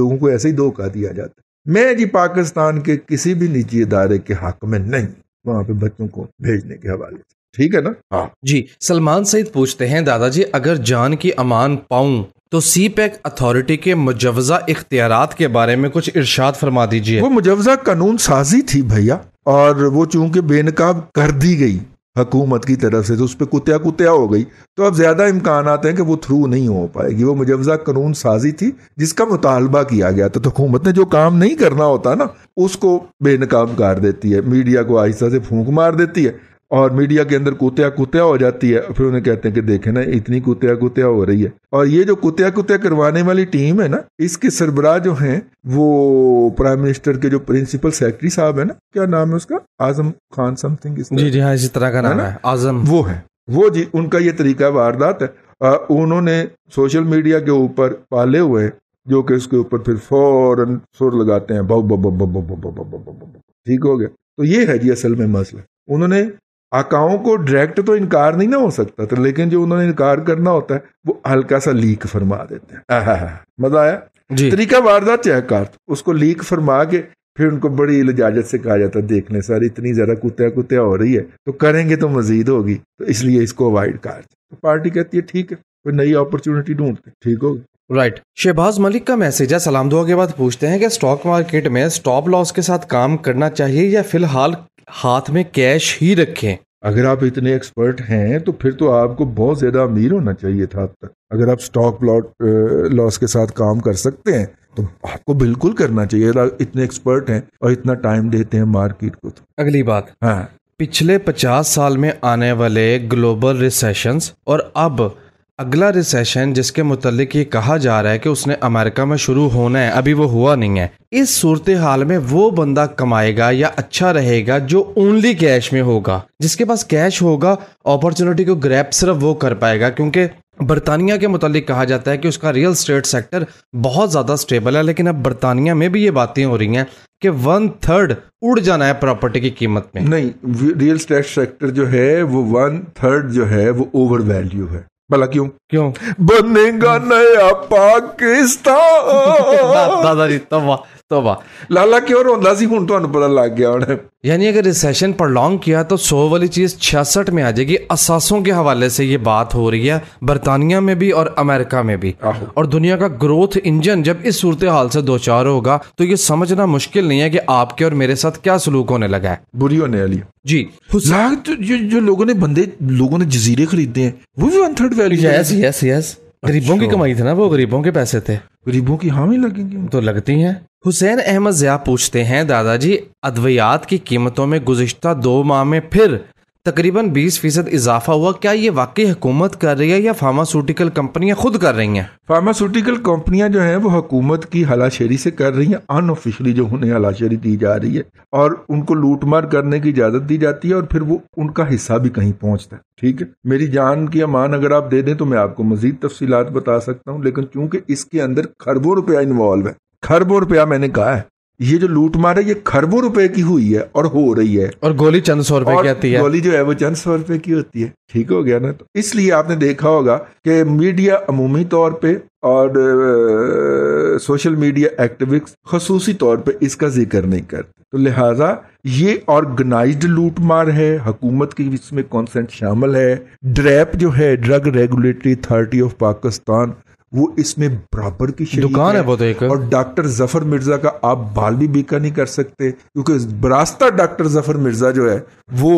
लोगों को ऐसे ही धोखा दिया जाता मैं जी पाकिस्तान के किसी भी निजी इदारे के हक में नहीं वहां पे बच्चों को भेजने के हवाले से ठीक है ना हाँ जी सलमान सईद पूछते हैं दादाजी अगर जान की अमान पाऊं तो सी पैक अथॉरिटी के मुजवजा इख्तियार के बारे में कुछ इर्शाद फरमा दीजिए वो मुजवजा कानून साजी थी भैया और वो चूंकि बेनकाब कर दी गई हकूमत की तरफ से तो उस पर कुत्या कुत्या हो गई तो अब ज़्यादा इम्कान आते हैं कि वो थ्रू नहीं हो पाएगी वो मुजवजा कानून साजी थी जिसका मुतालबा किया गया था तो हुकूमत ने जो काम नहीं करना होता ना उसको बेनकाब कर देती है मीडिया को आहिस्ता से फूंक मार देती है और मीडिया के अंदर कुत्या कुत्या हो जाती है फिर उन्हें कहते हैं कि देखे ना इतनी कुतिया कुतिया हो रही है और ये जो कुत्या कुत्या करवाने वाली टीम है ना इसके सरबराह जो है वो प्राइम मिनिस्टर के जो प्रिंसिपल सेक्रेटरी साहब है ना क्या नाम है उसका आजम खान समथिंग जी जी हाँ इसी तरह का नाम है, आजम वो है वो जी उनका ये तरीका वारदात है उन्होंने सोशल मीडिया के ऊपर पाले हुए जो कि उसके ऊपर फिर फौरन सुर लगाते हैं ठीक हो गया तो ये है जी असल में मसला उन्होंने आकाओं को डायरेक्ट तो इनकार नहीं ना हो सकता था लेकिन जो उन्होंने इनकार करना होता है वो हल्का सा लीक फरमा देते हैं मजा आया जी। तरीका वारदात है चहकार उसको लीक फरमा के फिर उनको बड़ी लजाजत से कहा जाता है देखने सर इतनी ज़्यादा कुत्या कुत्या हो रही है तो करेंगे तो मजीद होगी तो इसलिए इसको अवॉइड कर तो पार्टी कहती है ठीक है कोई नई अपॉर्चुनिटी ढूंढते ठीक होगी राइट right. शहबाज मलिक का मैसेज है सलाम दुआ के बाद पूछते हैं कि स्टॉक मार्केट में स्टॉप लॉस के साथ काम करना चाहिए या फिलहाल हाथ में कैश ही रखें अगर आप इतने एक्सपर्ट हैं तो फिर तो आपको बहुत ज़्यादा अमीर होना चाहिए था अब तक अगर आप स्टॉक प्लॉट लॉस के साथ काम कर सकते हैं तो आपको बिल्कुल करना चाहिए इतने एक्सपर्ट हैं और इतना टाइम देते हैं मार्केट को तो अगली बात हाँ पिछले पचास साल में आने वाले ग्लोबल रिसेशंस और अब अगला रिसेशन जिसके मुतलिक ये कहा जा रहा है कि उसने अमेरिका में शुरू होना है अभी वो हुआ नहीं है इस सूरत हाल में वो बंदा कमाएगा या अच्छा रहेगा जो ओनली कैश में होगा जिसके पास कैश होगा अपॉर्चुनिटी को ग्रैप सिर्फ वो कर पाएगा क्योंकि बरतानिया के मुतालिक कहा जाता है कि उसका रियल स्टेट सेक्टर बहुत ज़्यादा स्टेबल है लेकिन अब बरतानिया में भी ये बातें हो रही हैं कि वन थर्ड उड़ जाना है प्रॉपर्टी की कीमत में नहीं रियल स्टेट सेक्टर जो है वो वन थर्ड जो है वो ओवर वैल्यू है भला क्यों क्यों बनेगा नया पाकिस्तान दादाजी तवा ਤਵਾ तो किया तो सौ वाली चीज़ छियासठ में आ जाएगी असासों के हवाले से ये बात हो रही है बरतानिया में भी और अमेरिका में भी और दुनिया का ग्रोथ इंजन जब इस सूरत हाल से दो चार होगा तो ये समझना मुश्किल नहीं है की आपके और मेरे साथ क्या सलूक होने लगा है बुरी होने वाली जी तो जो, जो लोगों ने बंदे लोगो ने जजीरे खरीदे हैं वो भी one third value yes yes yes गरीबों की अच्छा। कमाई थी ना वो गरीबों के पैसे थे गरीबों की ही लगेंगी तो लगती हैं हुसैन अहमद ज़िया पूछते हैं दादाजी अद्वियात की कीमतों में गुजशत दो माह में फिर तकरीबन 20 फीसद इजाफा हुआ क्या ये वाकई हुकूमत कर रही है या फार्मास्यूटिकल कंपनियां खुद कर रही हैं फार्मास्यूटिकल कंपनियां जो हैं वो हुकूमत की हलाशेरी से कर रही हैं अनऑफिशली जो उन्हें हलाशेरी दी जा रही है और उनको लूटमार करने की इजाज़त दी जाती है और फिर वो उनका हिस्सा भी कहीं पहुँचता है ठीक है मेरी जान की अमान अगर आप दे दें तो मैं आपको मजीद तफसीत बता सकता हूँ लेकिन चूंकि इसके अंदर खरबों रुपया इन्वॉल्व है खरबों रुपया मैंने कहा है ये जो लूट मार है ये खरबों रुपए की हुई है और हो रही है और गोली चंद सौ रुपए की आती है गोली जो है वो चंद सौ रुपए की होती है ठीक हो गया ना तो इसलिए आपने देखा होगा कि मीडिया अमूमी तौर पे और सोशल मीडिया एक्टिविक्स खसूसी तौर पे इसका जिक्र नहीं करते तो लिहाजा ये ऑर्गेनाइज लूट मार है हकूमत की इसमें कॉन्सेंट शामिल है ड्रैप जो है drug regulatory authority of Pakistan वो इसमें बराबर की दुकान है, है तो एक और डॉक्टर जफर मिर्जा का आप बाल भी बीका नहीं कर सकते क्योंकि बरास्ता डॉक्टर जफर मिर्जा जो है वो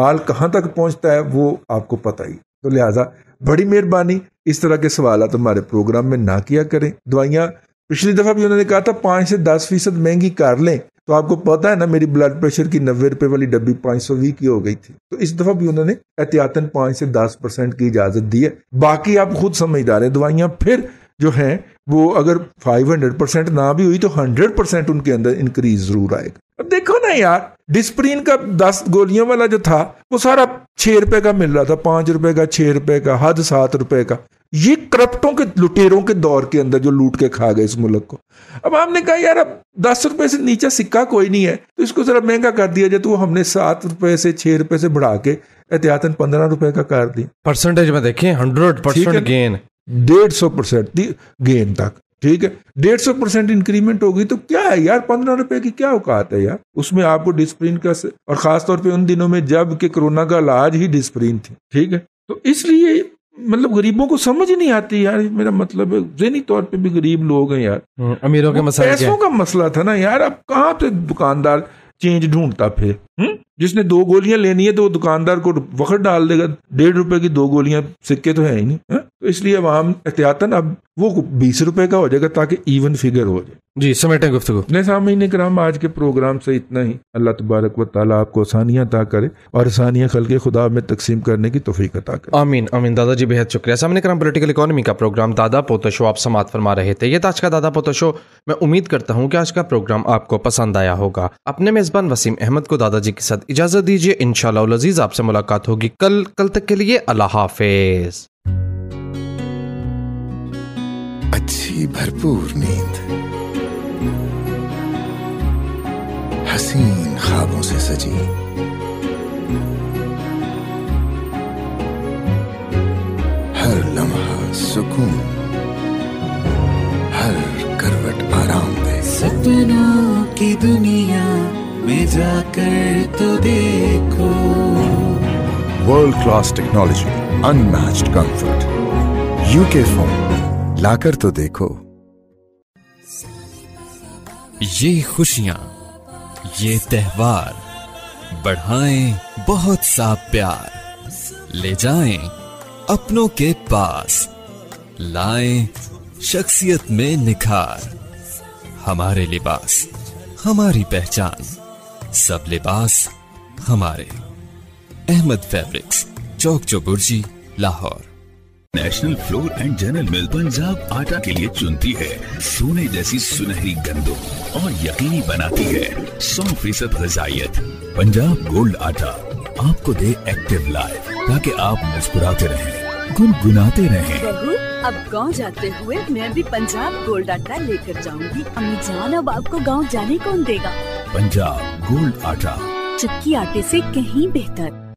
माल कहाँ तक पहुँचता है वो आपको पता ही तो लिहाजा बड़ी मेहरबानी इस तरह के सवाल हमारे प्रोग्राम में ना किया करें दवाइयाँ पिछली दफ़ा भी उन्होंने कहा था पाँच से दस फीसद महंगी कर लें तो आपको पता है ना मेरी ब्लड प्रेशर की नब्बे रुपए वाली डब्बी पांच सौ की हो गई थी तो इस दफा भी उन्होंने एहतियातन पांच से दस परसेंट की इजाजत दी है बाकी आप खुद समझदार हैं दवाइयां फिर जो है वो अगर हंड्रेड परसेंट ना भी हुई तो हंड्रेड परसेंट उनके अंदर इंक्रीज जरूर आएगा देखो ना यार डिस्प्रीन का दस गोलियों वाला जो था वो सारा छह रुपए का मिल रहा था पांच रुपए का छह रुपए का हद सात रुपए का ये करप्टों के लुटेरों के दौर के अंदर जो लूट के खा गए इस मुल्क को अब हमने कहा यार अब दस रुपए से नीचे सिक्का कोई नहीं है तो इसको जरा महंगा कर दिया जाए तो हमने सात रुपए से छह रुपए से बढ़ा के एहतियातन पंद्रह रुपए का कर दी परसेंटेज में देखिए हंड्रेड परसेंट गेन डेढ़ सौ परसेंट गेन तक ठीक है डेढ़ सौ परसेंट इंक्रीमेंट होगी तो क्या है यार पंद्रह रुपए की क्या औकात है यार उसमें आपको डिस्प्रिन का से, और खासतौर पे उन दिनों में जब के कोरोना का इलाज ही डिस्प्रिन थी ठीक है तो इसलिए मतलब गरीबों को समझ ही नहीं आती यार मेरा मतलब जहनी तौर पे भी गरीब लोग हैं यार हम्म, अमीरों के मसले पैसों का मसला था ना यार अब कहाँ पे दुकानदार चेंज ढूंढता फिर हुँ? हम्म? जिसने दो गोलियां लेनी है तो दुकानदार को वक्त डाल देगा डेढ़ रुपए की दो गोलियां सिक्के तो है ही नहीं है? हाँ? तो इसलिए वहाँ एहतियातन अब वो बीस रुपए का हो जाएगा ताकि इवन फिगर हो जाए जी समेटे गुफ्तु अपने सामने कराम आज के प्रोग्राम से इतना ही अल्लाह तबारक व ताला आपको आसानियाँ अदा करे और आसानियाँ खल के खुदा में तकसीम करने की तोफीक अदा करे आमीन आमीन दादा जी बेहद शुक्रिया सामने कराम पोलिटिकल इकोनॉमी का प्रोग्राम दादा पोतो शो आप समात फरमा रहे थे ये था आज का दादा पोतो शो मैं उम्मीद करता हूँ की आज का प्रोग्राम आपको पसंद आया होगा अपने मेज़बान वसीम अहमद को दादाजी के साथ इजाज़त दीजिए इनशालाजीज आपसे मुलाकात होगी कल कल तक के लिए अल्लाह हाफिज़ अच्छी भरपूर नींद हसीन ख्वाबों से सजी हर लम्हा सुकून हर करवट आराम दे सपनों की दुनिया में जाकर तो देखो world class technology unmatched comfort UK phone लाकर तो देखो ये खुशियां ये त्योहार बढ़ाएं बहुत सा प्यार ले जाएं अपनों के पास लाएं शख्सियत में निखार हमारे लिबास हमारी पहचान सब लिबास हमारे Ahmad fabrics Chowk Chauburji Lahore national flour and general mill Punjab आटा के लिए चुनती है सोने जैसी सुनहरी गंदो और यकीनी बनाती है सौ फीसद गजाइत पंजाब गोल्ड आटा आपको दे एक्टिव लाइफ ताकि आप मुस्कुराते रहें गुनगुनाते रहें अब गांव जाते हुए मैं भी पंजाब गोल्ड आटा लेकर जाऊंगी अम्मी जान अब आपको गांव जाने कौन देगा पंजाब गोल्ड आटा चक्की आटे से कहीं बेहतर